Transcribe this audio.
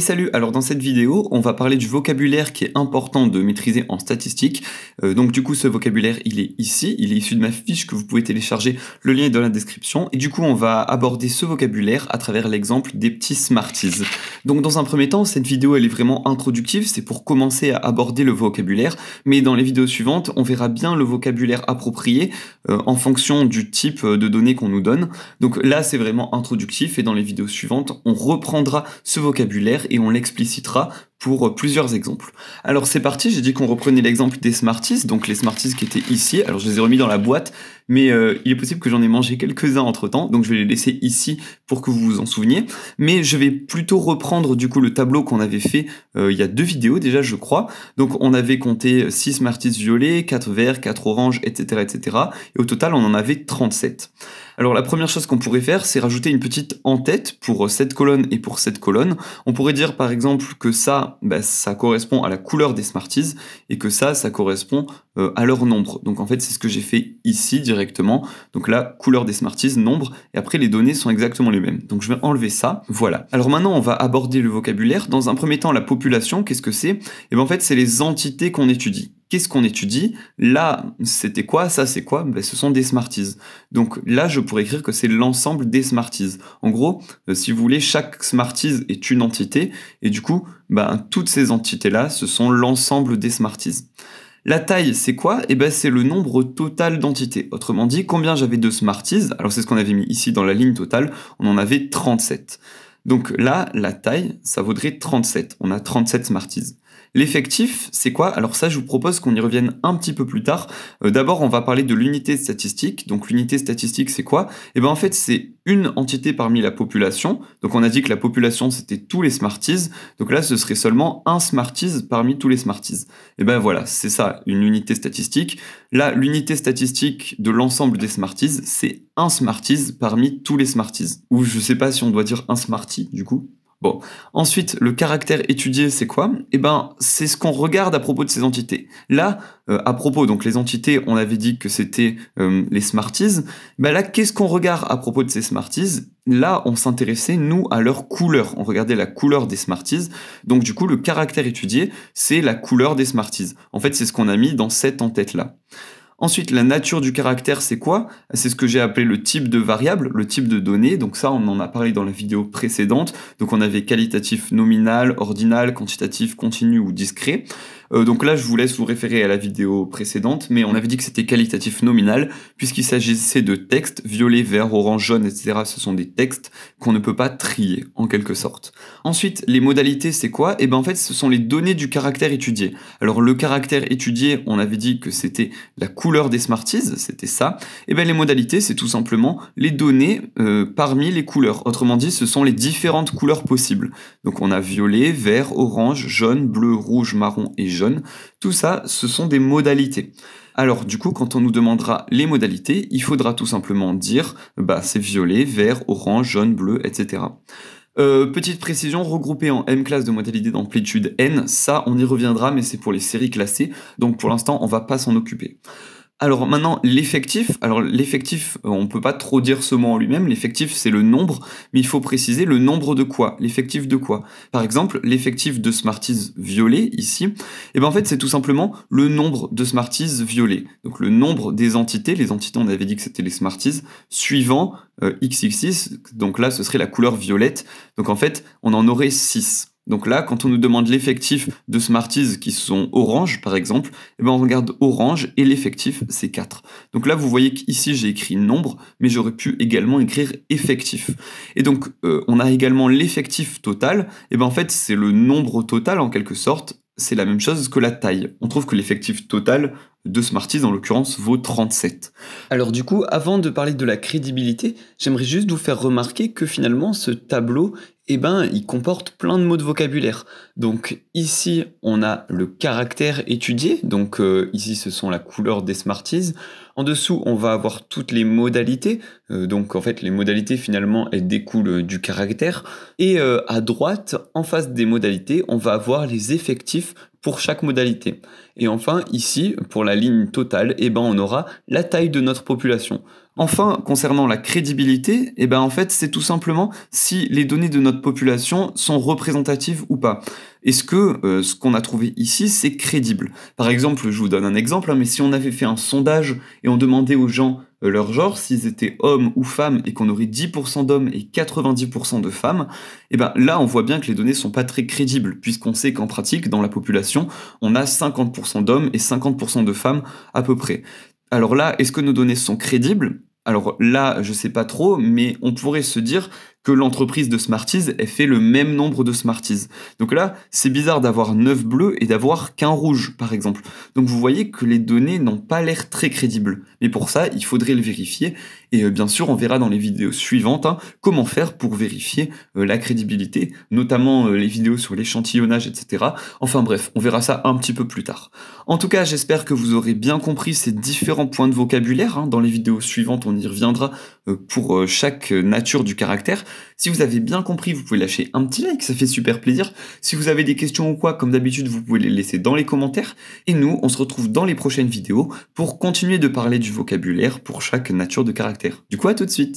salut, alors dans cette vidéo, on va parler du vocabulaire qui est important de maîtriser en statistique. Euh, donc du coup, ce vocabulaire, il est ici, il est issu de ma fiche que vous pouvez télécharger, le lien est dans la description. Et du coup, on va aborder ce vocabulaire à travers l'exemple des petits Smarties. Donc dans un premier temps, cette vidéo, elle est vraiment introductive, c'est pour commencer à aborder le vocabulaire. Mais dans les vidéos suivantes, on verra bien le vocabulaire approprié euh, en fonction du type euh, de données qu'on nous donne. Donc là, c'est vraiment introductif et dans les vidéos suivantes, on reprendra ce vocabulaire et on l'explicitera pour euh, plusieurs exemples. Alors c'est parti, j'ai dit qu'on reprenait l'exemple des Smarties, donc les Smarties qui étaient ici, alors je les ai remis dans la boîte, mais euh, il est possible que j'en ai mangé quelques-uns entre-temps, donc je vais les laisser ici pour que vous vous en souveniez, mais je vais plutôt reprendre du coup le tableau qu'on avait fait euh, il y a deux vidéos déjà je crois, donc on avait compté 6 Smarties violets, 4 verts, 4 oranges, etc., etc., et au total on en avait 37. Alors la première chose qu'on pourrait faire, c'est rajouter une petite en-tête pour euh, cette colonne et pour cette colonne. On pourrait dire par exemple que ça, bah, ça correspond à la couleur des Smarties et que ça, ça correspond euh, à leur nombre. Donc en fait, c'est ce que j'ai fait ici directement. Donc là, couleur des Smarties, nombre, et après les données sont exactement les mêmes. Donc je vais enlever ça. Voilà. Alors maintenant, on va aborder le vocabulaire. Dans un premier temps, la population, qu'est-ce que c'est Et eh bien en fait, c'est les entités qu'on étudie. Qu'est-ce qu'on étudie Là, c'était quoi Ça, c'est quoi ben, Ce sont des Smarties. Donc là, je pourrais écrire que c'est l'ensemble des Smarties. En gros, euh, si vous voulez, chaque Smarties est une entité, et du coup, ben, toutes ces entités-là, ce sont l'ensemble des Smarties. La taille, c'est quoi Eh ben, c'est le nombre total d'entités. Autrement dit, combien j'avais de Smarties Alors, c'est ce qu'on avait mis ici dans la ligne totale. On en avait 37. Donc là, la taille, ça vaudrait 37. On a 37 Smarties. L'effectif, c'est quoi Alors ça, je vous propose qu'on y revienne un petit peu plus tard. Euh, d'abord, on va parler de l'unité statistique. Donc l'unité statistique, c'est quoi Eh bien en fait, c'est une entité parmi la population. Donc on a dit que la population, c'était tous les Smarties. Donc là, ce serait seulement un Smarties parmi tous les Smarties. Et eh ben voilà, c'est ça, une unité statistique. Là, l'unité statistique de l'ensemble des Smarties, c'est un Smarties parmi tous les Smarties. Ou je sais pas si on doit dire un Smartie, du coup. Bon, ensuite, le caractère étudié, c'est quoi Eh ben, c'est ce qu'on regarde à propos de ces entités. Là, euh, à propos, donc les entités, on avait dit que c'était euh, les Smarties. Ben là, qu'est-ce qu'on regarde à propos de ces Smarties Là, on s'intéressait, nous, à leur couleur. On regardait la couleur des Smarties. Donc, du coup, le caractère étudié, c'est la couleur des Smarties. En fait, c'est ce qu'on a mis dans cette en là Ensuite, la nature du caractère, c'est quoi C'est ce que j'ai appelé le type de variable, le type de données. Donc ça, on en a parlé dans la vidéo précédente. Donc on avait qualitatif nominal, ordinal, quantitatif, continu ou discret. Euh, donc là, je vous laisse vous référer à la vidéo précédente, mais on avait dit que c'était qualitatif nominal, puisqu'il s'agissait de textes, violet, vert, orange, jaune, etc. Ce sont des textes qu'on ne peut pas trier, en quelque sorte. Ensuite, les modalités, c'est quoi Eh ben en fait, ce sont les données du caractère étudié. Alors le caractère étudié, on avait dit que c'était la couleur des Smarties, c'était ça. Et eh ben les modalités, c'est tout simplement les données euh, parmi les couleurs. Autrement dit, ce sont les différentes couleurs possibles. Donc on a violet, vert, orange, jaune, bleu, rouge, marron et jaune tout ça, ce sont des modalités. Alors du coup, quand on nous demandera les modalités, il faudra tout simplement dire bah, c'est violet, vert, orange, jaune, bleu, etc. Euh, petite précision, regroupée en M classe de modalité d'amplitude N, ça on y reviendra mais c'est pour les séries classées, donc pour l'instant on va pas s'en occuper. Alors maintenant, l'effectif. Alors l'effectif, euh, on peut pas trop dire ce mot en lui-même. L'effectif, c'est le nombre, mais il faut préciser le nombre de quoi. L'effectif de quoi. Par exemple, l'effectif de Smarties violet, ici. Et eh ben en fait, c'est tout simplement le nombre de Smarties violet. Donc le nombre des entités. Les entités, on avait dit que c'était les Smarties suivant euh, xxx. Donc là, ce serait la couleur violette. Donc en fait, on en aurait 6. Donc là, quand on nous demande l'effectif de Smarties qui sont orange, par exemple, eh ben on regarde orange et l'effectif, c'est 4. Donc là, vous voyez qu'ici, j'ai écrit nombre, mais j'aurais pu également écrire effectif. Et donc, euh, on a également l'effectif total. Et eh ben en fait, c'est le nombre total, en quelque sorte. C'est la même chose que la taille. On trouve que l'effectif total de Smarties, en l'occurrence, vaut 37. Alors du coup, avant de parler de la crédibilité, j'aimerais juste vous faire remarquer que finalement, ce tableau, eh ben, il comporte plein de mots de vocabulaire. Donc ici, on a le caractère étudié, donc euh, ici, ce sont la couleur des Smarties. En dessous, on va avoir toutes les modalités, euh, donc en fait, les modalités, finalement, elles découlent du caractère. Et euh, à droite, en face des modalités, on va avoir les effectifs pour chaque modalité. Et enfin, ici, pour la ligne totale, eh ben, on aura la taille de notre population. Enfin, concernant la crédibilité, eh ben, en fait, c'est tout simplement si les données de notre population sont représentatives ou pas. Est-ce que euh, ce qu'on a trouvé ici, c'est crédible Par exemple, je vous donne un exemple, hein, mais si on avait fait un sondage et on demandait aux gens leur genre, s'ils étaient hommes ou femmes et qu'on aurait 10% d'hommes et 90% de femmes, et eh ben là on voit bien que les données sont pas très crédibles puisqu'on sait qu'en pratique dans la population, on a 50% d'hommes et 50% de femmes à peu près. Alors là, est-ce que nos données sont crédibles alors là, je sais pas trop, mais on pourrait se dire que l'entreprise de Smarties ait fait le même nombre de Smarties. Donc là, c'est bizarre d'avoir 9 bleus et d'avoir qu'un rouge, par exemple. Donc vous voyez que les données n'ont pas l'air très crédibles. Mais pour ça, il faudrait le vérifier. Et euh, bien sûr, on verra dans les vidéos suivantes hein, comment faire pour vérifier euh, la crédibilité, notamment euh, les vidéos sur l'échantillonnage, etc. Enfin bref, on verra ça un petit peu plus tard. En tout cas, j'espère que vous aurez bien compris ces différents points de vocabulaire. Hein. Dans les vidéos suivantes, on y reviendra euh, pour euh, chaque euh, nature du caractère. Si vous avez bien compris, vous pouvez lâcher un petit like, ça fait super plaisir. Si vous avez des questions ou quoi, comme d'habitude, vous pouvez les laisser dans les commentaires. Et nous, on se retrouve dans les prochaines vidéos pour continuer de parler du vocabulaire pour chaque nature de caractère. Du coup, à tout de suite